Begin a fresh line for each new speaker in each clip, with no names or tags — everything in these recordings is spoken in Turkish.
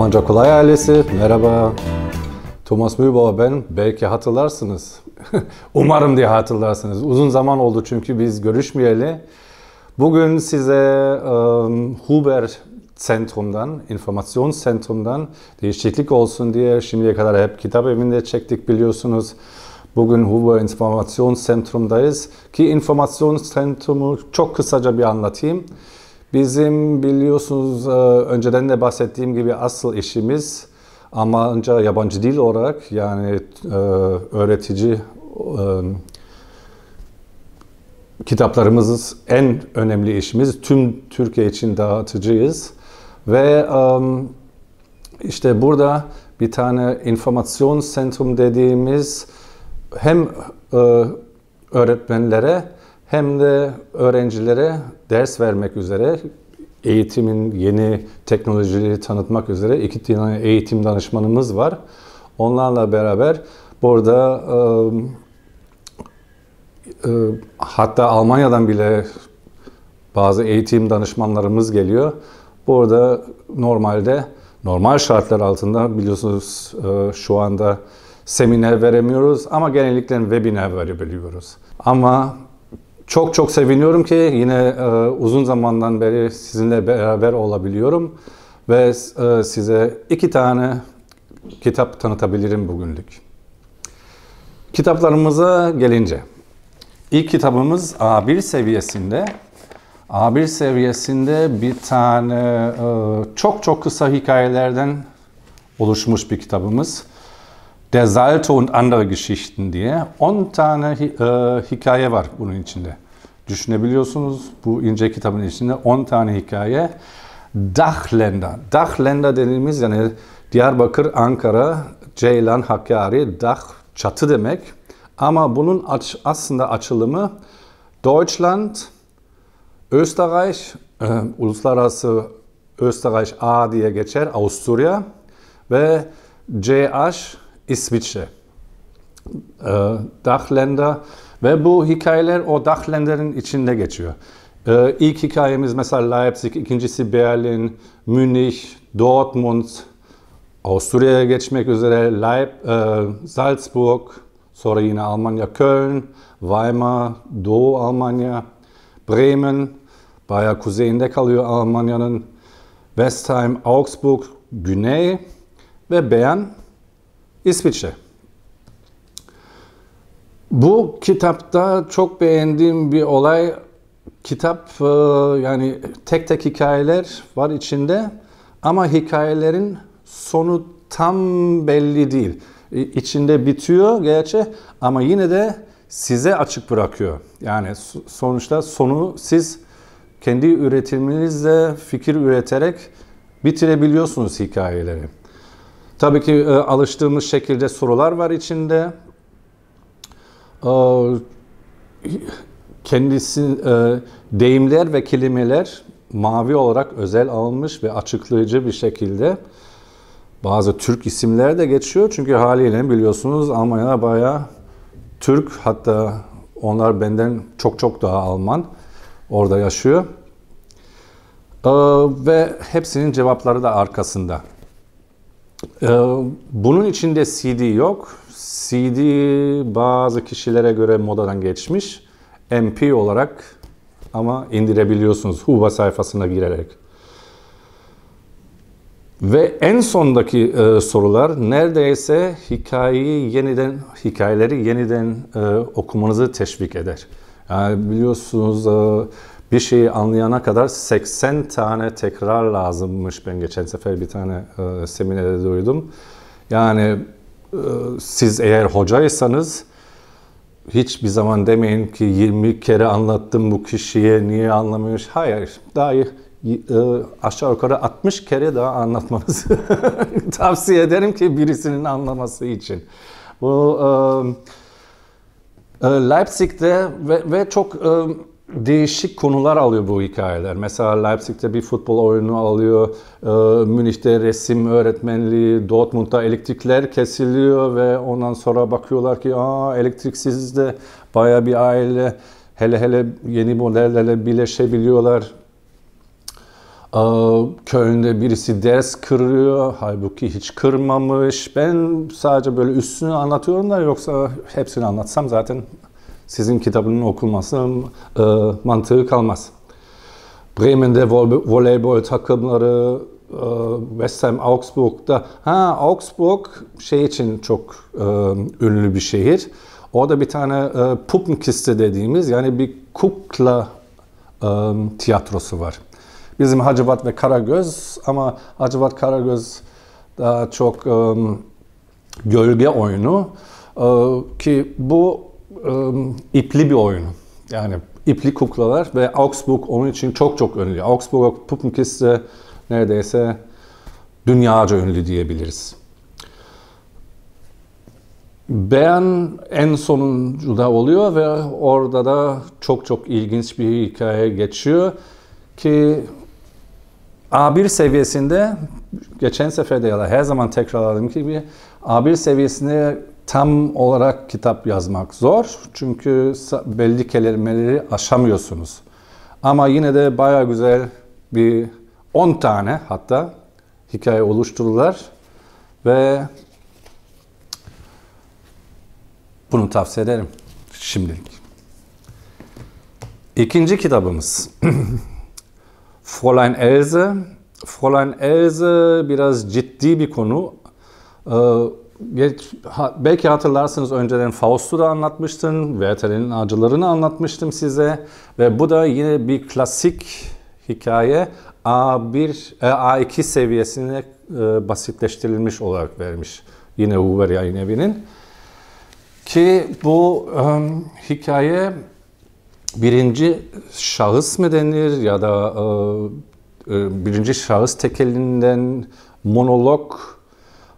Almanca Kolay ailesi merhaba. Thomas Mübauer ben. Belki hatırlarsınız. Umarım diye hatırlarsınız. Uzun zaman oldu çünkü biz görüşmeyeli. Bugün size um, Huber Zentrum'dan, Informationszentrum'dan değişiklik olsun diye şimdiye kadar hep kitap evinde çektik biliyorsunuz. Bugün Huber Informationszentrum'dayız ki Informationszentrum'u çok kısaca bir anlatayım. Bizim biliyorsunuz e, önceden de bahsettiğim gibi asıl işimiz ama ancak yabancı dil olarak yani e, öğretici e, kitaplarımız en önemli işimiz. Tüm Türkiye için dağıtıcıyız. Ve işte burada bir tane informasyon sentrum dediğimiz hem öğretmenlere hem de öğrencilere ders vermek üzere eğitimin yeni teknolojileri tanıtmak üzere iki tane eğitim danışmanımız var. Onlarla beraber burada e, e, hatta Almanya'dan bile bazı eğitim danışmanlarımız geliyor. Burada normalde normal şartlar altında biliyorsunuz e, şu anda seminer veremiyoruz ama genellikle webinar verebiliyoruz. Ama çok çok seviniyorum ki yine e, uzun zamandan beri sizinle beraber olabiliyorum ve e, size iki tane kitap tanıtabilirim bugünlük. Kitaplarımıza gelince. ilk kitabımız A1 seviyesinde. A1 seviyesinde bir tane e, çok çok kısa hikayelerden oluşmuş bir kitabımız. Der Salto und andere Geschichten diye 10 tane e, hikaye var bunun içinde düşünebiliyorsunuz. Bu ince kitabın içinde 10 tane hikaye. Dachlender. Dachlender dediğimiz yani Diyarbakır, Ankara, Ceylan, Hakkari, Dach çatı demek. Ama bunun aç, aslında açılımı Deutschland, Österreich, e, uluslararası Österreich A diye geçer, Avusturya ve CH İsviçre. E, Dachländer ve bu hikayeler o Dachländlerin içinde geçiyor. Ee, ilk hikayemiz mesela Leipzig, ikincisi Berlin, Münih, Dortmund, Avusturya'ya geçmek üzere Leip, e, Salzburg, sonra yine Almanya, Köln, Weimar, Doğu Almanya, Bremen, bayağı kuzeyinde kalıyor Almanya'nın, Westheim, Augsburg, Güney ve Bern, İsviçre. Bu kitapta çok beğendiğim bir olay. Kitap e, yani tek tek hikayeler var içinde ama hikayelerin sonu tam belli değil. İçinde bitiyor gerçi ama yine de size açık bırakıyor. Yani sonuçta sonu siz kendi üretiminizle fikir üreterek bitirebiliyorsunuz hikayeleri. Tabii ki e, alıştığımız şekilde sorular var içinde kendisi e, deyimler ve kelimeler mavi olarak özel alınmış ve açıklayıcı bir şekilde bazı Türk isimler de geçiyor. Çünkü haliyle biliyorsunuz Almanya'da bayağı Türk hatta onlar benden çok çok daha Alman orada yaşıyor. Ee, ve hepsinin cevapları da arkasında. Ee, bunun içinde CD yok. CD bazı kişilere göre modadan geçmiş. MP olarak ama indirebiliyorsunuz Huba sayfasına girerek. Ve en sondaki e, sorular neredeyse hikayeyi yeniden hikayeleri yeniden e, okumanızı teşvik eder. Yani biliyorsunuz e, bir şeyi anlayana kadar 80 tane tekrar lazımmış. Ben geçen sefer bir tane e, seminerde duydum. Yani ee, siz eğer hocaysanız hiçbir zaman demeyin ki 20 kere anlattım bu kişiye niye anlamıyor. Hayır, daha iyi, e, aşağı yukarı 60 kere daha anlatmanız tavsiye ederim ki birisinin anlaması için. Bu e, e, Leipzig'te ve, ve çok değişik konular alıyor bu hikayeler. Mesela Leipzig'te bir futbol oyunu alıyor, e, Münih'te resim öğretmenliği, Dortmund'da elektrikler kesiliyor ve ondan sonra bakıyorlar ki aa elektriksiz de baya bir aile hele hele yeni modellerle birleşebiliyorlar. E, köyünde birisi ders kırıyor, halbuki hiç kırmamış. Ben sadece böyle üstünü anlatıyorum da yoksa hepsini anlatsam zaten sizin kitabının okunması e, mantığı kalmaz. Bremen'de voleybol takımları, e, West Ham, Augsburg'da. Ha Augsburg şey için çok e, ünlü bir şehir. Orada bir tane e, Puppenkiste dediğimiz yani bir kukla e, tiyatrosu var. Bizim Hacivat ve Karagöz ama Hacivat Karagöz daha çok e, gölge oyunu e, ki bu ipli bir oyun. Yani ipli kuklalar ve Augsburg onun için çok çok ünlü. Augsburg Puppenkiste neredeyse dünyaca ünlü diyebiliriz. Ben en sonuncuda oluyor ve orada da çok çok ilginç bir hikaye geçiyor ki A1 seviyesinde geçen seferde ya da her zaman tekrarladığım gibi A1 seviyesinde tam olarak kitap yazmak zor. Çünkü belli kelimeleri aşamıyorsunuz. Ama yine de baya güzel bir 10 tane hatta hikaye oluştururlar. Ve bunu tavsiye ederim şimdilik. İkinci kitabımız Fräulein Else. Fräulein Else biraz ciddi bir konu. Ee, belki hatırlarsınız önceden Faust'u da anlatmıştım, Werther'in acılarını anlatmıştım size ve bu da yine bir klasik hikaye A1, e, A2 seviyesine e, basitleştirilmiş olarak vermiş yine Hoover Yayın Evi'nin. Ki bu e, hikaye birinci şahıs mı denir ya da e, e birinci şahıs tekelinden monolog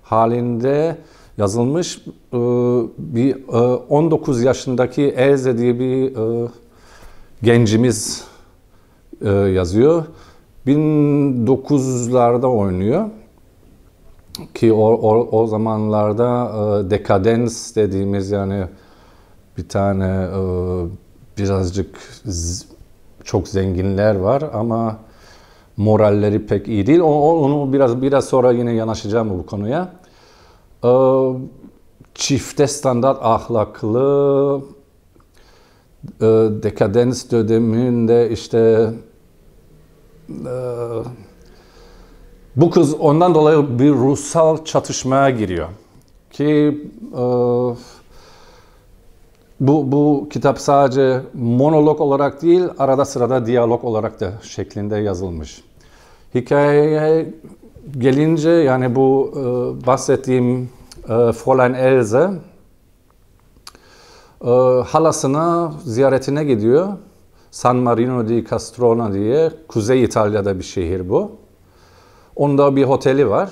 halinde yazılmış. Ee, bir 19 e, yaşındaki Elze diye bir e, gencimiz e, yazıyor. 1900'larda oynuyor. Ki o, o, o zamanlarda dekadens dediğimiz yani bir tane birazcık çok zenginler var ama moralleri pek iyi değil. onu biraz biraz sonra yine yanaşacağım bu konuya. Ee, çifte standart ahlaklı e, dekadens döneminde işte e, bu kız ondan dolayı bir ruhsal çatışmaya giriyor ki e, bu, bu kitap sadece monolog olarak değil arada sırada diyalog olarak da şeklinde yazılmış. Hikayeye gelince yani bu e, bahsettiğim e, Fräulein Else e, halasına ziyaretine gidiyor. San Marino di Castrona diye Kuzey İtalya'da bir şehir bu. Onda bir oteli var.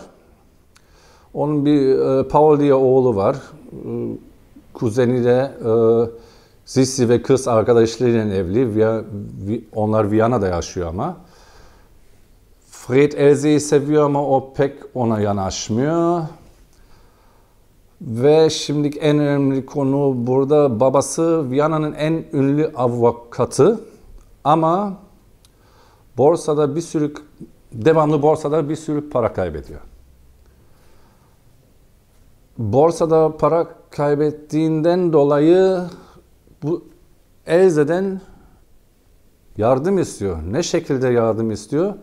Onun bir e, Paul diye oğlu var. E, kuzeni de e, Sissi ve kız arkadaşlarıyla evli. Via, vi, onlar Viyana'da yaşıyor ama. Fred Elze'yi seviyor ama o pek ona yanaşmıyor. Ve şimdiki en önemli konu burada babası Viyana'nın en ünlü avukatı ama borsada bir sürü devamlı borsada bir sürü para kaybediyor. Borsada para kaybettiğinden dolayı bu Elze'den yardım istiyor. Ne şekilde yardım istiyor?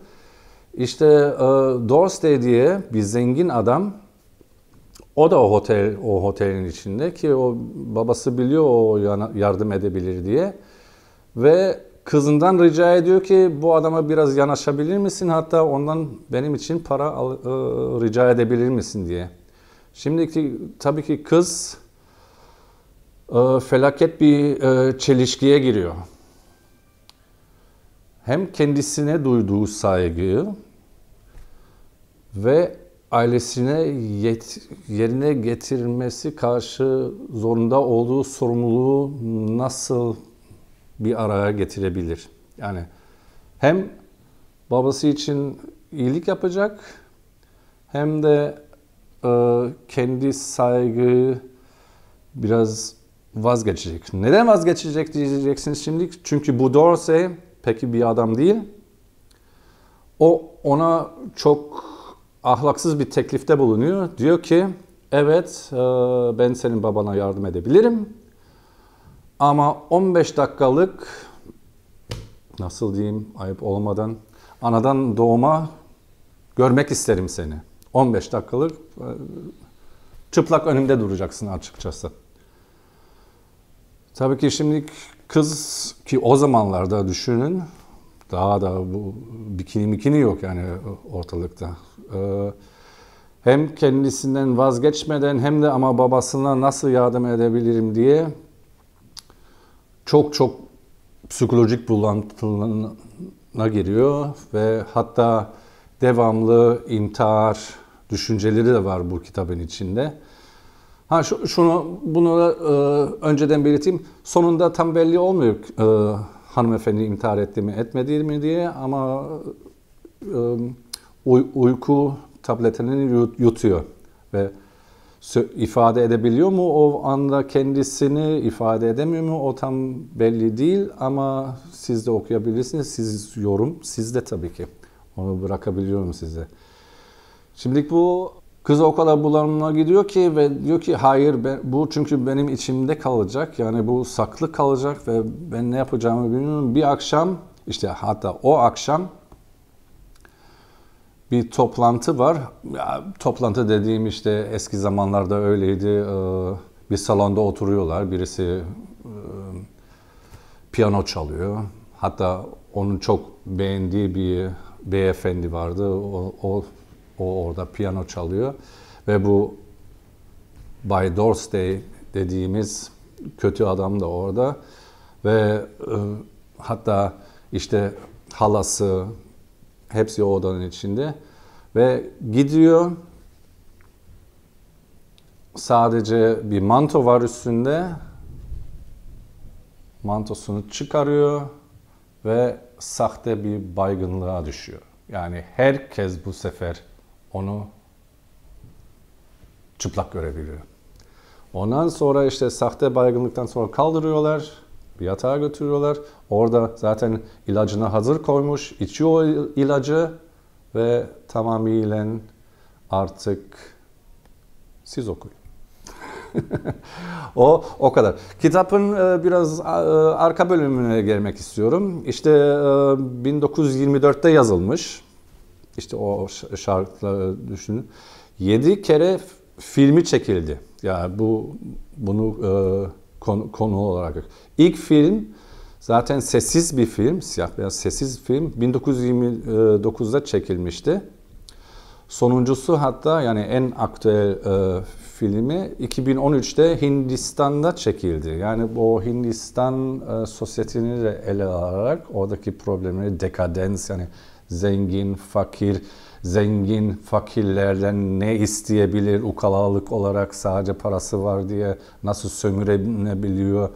İşte e, Dorsey diye bir zengin adam o da o otel o otelin içinde ki o babası biliyor o yardım edebilir diye ve kızından rica ediyor ki bu adama biraz yanaşabilir misin hatta ondan benim için para al, e, rica edebilir misin diye. Şimdiki tabii ki kız e, felaket bir e, çelişkiye giriyor hem kendisine duyduğu saygıyı ve ailesine yet, yerine getirmesi karşı zorunda olduğu sorumluluğu nasıl bir araya getirebilir? Yani hem babası için iyilik yapacak hem de e, kendi saygı biraz vazgeçecek. Neden vazgeçecek diyeceksiniz şimdi. Çünkü bu doğrusu peki bir adam değil. O ona çok ahlaksız bir teklifte bulunuyor. Diyor ki evet e, ben senin babana yardım edebilirim. Ama 15 dakikalık nasıl diyeyim ayıp olmadan anadan doğma görmek isterim seni. 15 dakikalık e, çıplak önümde duracaksın açıkçası. Tabii ki şimdi Kız ki o zamanlarda düşünün daha da bu bikini bikini yok yani ortalıkta. Ee, hem kendisinden vazgeçmeden hem de ama babasına nasıl yardım edebilirim diye çok çok psikolojik bulantına giriyor ve hatta devamlı intihar düşünceleri de var bu kitabın içinde. Ha şunu bunu da, e, önceden belirteyim. Sonunda tam belli olmuyor e, hanımefendi intihar etti mi etmedi mi diye ama e, uy, uyku tabletini yut, yutuyor ve ifade edebiliyor mu o anda kendisini ifade edemiyor mu o tam belli değil ama siz de okuyabilirsiniz siz yorum sizde tabii ki onu bırakabiliyorum size. Şimdilik bu Kız o kadar bulanına gidiyor ki ve diyor ki hayır ben, bu çünkü benim içimde kalacak. Yani bu saklı kalacak ve ben ne yapacağımı bilmiyorum. Bir akşam işte hatta o akşam bir toplantı var. Ya, toplantı dediğim işte eski zamanlarda öyleydi. Ee, bir salonda oturuyorlar. Birisi e, piyano çalıyor. Hatta onun çok beğendiği bir beyefendi vardı. O, o o orada piyano çalıyor ve bu Bay Dorsey dediğimiz kötü adam da orada ve e, hatta işte halası hepsi o odanın içinde ve gidiyor sadece bir manto var üstünde mantosunu çıkarıyor ve sahte bir baygınlığa düşüyor. Yani herkes bu sefer onu çıplak görebiliyor. Ondan sonra işte sahte baygınlıktan sonra kaldırıyorlar, bir yatağa götürüyorlar. Orada zaten ilacına hazır koymuş, içiyor ilacı ve tamamıyla artık siz okuyun. o o kadar. Kitabın e, biraz e, arka bölümüne gelmek istiyorum. İşte 1924'te e, yazılmış işte o şarkıları düşünün. Yedi kere filmi çekildi. Yani bu bunu e, konu, konu olarak. İlk film zaten sessiz bir film, siyah beyaz sessiz film 1929'da çekilmişti. Sonuncusu hatta yani en aktüel e, filmi 2013'te Hindistan'da çekildi. Yani bu Hindistan e, sosyetini de ele alarak oradaki problemleri, dekadens yani zengin, fakir, zengin fakirlerden ne isteyebilir ukalalık olarak sadece parası var diye nasıl sömürebiliyor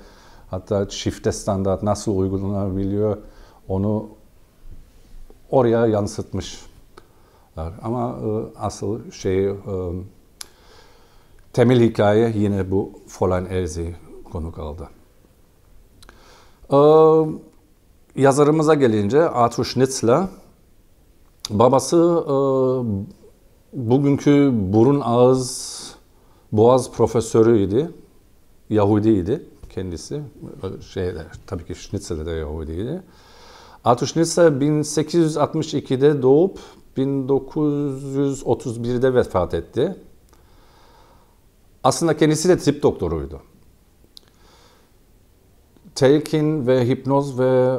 hatta çifte standart nasıl uygulanabiliyor onu oraya yansıtmışlar. Ama e, asıl şey e, temel hikaye yine bu Folan Erzi konu kaldı. E, yazarımıza gelince Arthur Schnitzler Babası e, bugünkü burun ağız boğaz profesörüydü. Yahudiydi kendisi. E, Şeyde, tabii ki Schnitzer'de de Yahudiydi. Arthur Schnitzer 1862'de doğup 1931'de vefat etti. Aslında kendisi de tip doktoruydu. Telkin ve hipnoz ve e,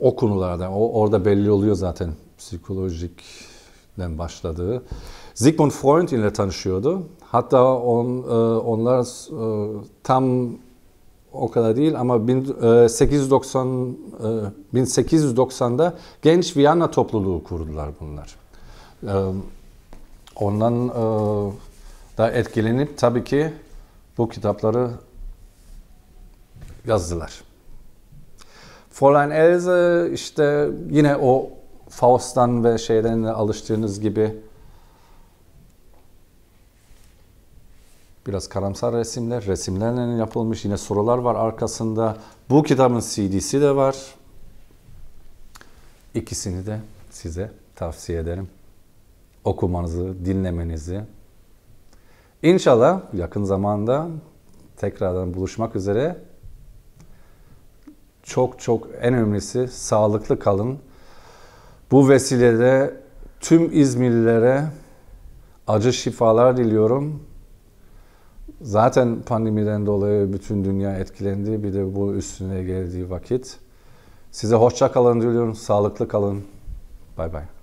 o konulardan, o, orada belli oluyor zaten psikolojikten başladığı. Sigmund Freud ile tanışıyordu. Hatta on, e, onlar e, tam o kadar değil ama 1890 1890'da e, genç Viyana topluluğu kurdular bunlar. Ondan da etkilenip tabii ki bu kitapları yazdılar. Fräulein Else işte yine o Faust'tan ve şeyden alıştığınız gibi biraz karamsar resimler, resimlerle yapılmış yine sorular var arkasında. Bu kitabın CD'si de var. İkisini de size tavsiye ederim. Okumanızı, dinlemenizi. İnşallah yakın zamanda tekrardan buluşmak üzere çok çok en önemlisi sağlıklı kalın. Bu vesilede tüm İzmirlilere acı şifalar diliyorum. Zaten pandemiden dolayı bütün dünya etkilendi. Bir de bu üstüne geldiği vakit. Size hoşça kalın diliyorum. Sağlıklı kalın. Bay bay.